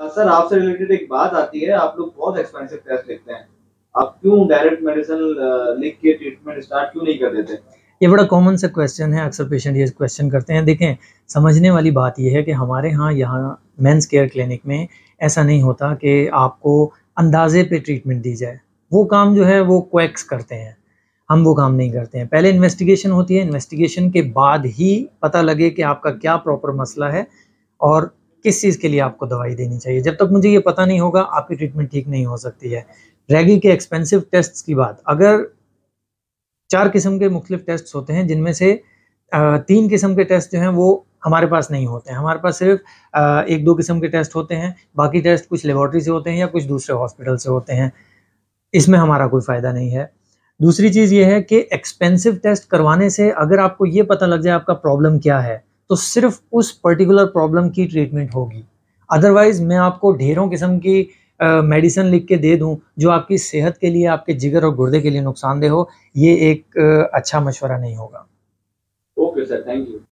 हाँ सर आपसे रिलेटेड एक बात आती है आप लोग बहुत एक्सपेंसिव टेस्ट लिखते हैं आप क्यों डायरेक्ट मेडिसिन लिख के ट्रीटमेंट स्टार्ट क्यों नहीं कर देते ये बड़ा कॉमन सा क्वेश्चन है अक्सर पेशेंट ये क्वेश्चन करते हैं देखें समझने वाली बात यह है कि हमारे यहाँ यहाँ मेंस केयर क्लिनिक में ऐसा नहीं होता कि आपको अंदाजे पे ट्रीटमेंट दी जाए वो काम जो है वो क्वैक्स करते हैं हम वो काम नहीं करते हैं पहले इन्वेस्टिगेशन होती है इन्वेस्टिगेशन के बाद ही पता लगे कि आपका क्या प्रॉपर मसला है और किस चीज़ के लिए आपको दवाई देनी चाहिए जब तक मुझे ये पता नहीं होगा आपकी ट्रीटमेंट ठीक नहीं हो सकती है रैगी के एक्सपेंसिव टेस्ट्स की बात अगर चार किस्म के मुख्तलिफ टेस्ट होते हैं जिनमें से तीन किस्म के टेस्ट जो हैं वो हमारे पास नहीं होते हैं हमारे पास सिर्फ एक दो किस्म के टेस्ट होते हैं बाकी टेस्ट कुछ लेबॉर्ट्री से होते हैं या कुछ दूसरे हॉस्पिटल से होते हैं इसमें हमारा कोई फ़ायदा नहीं है दूसरी चीज़ ये है कि एक्सपेंसिव टेस्ट करवाने से अगर आपको ये पता लग जाए आपका प्रॉब्लम क्या है तो सिर्फ उस पर्टिकुलर प्रॉब्लम की ट्रीटमेंट होगी अदरवाइज़ मैं आपको ढेरों किस्म की मेडिसिन लिख के दे दूं जो आपकी सेहत के लिए आपके जिगर और गुर्दे के लिए नुकसानदेह हो ये एक अच्छा मशवरा नहीं होगा ओके सर थैंक यू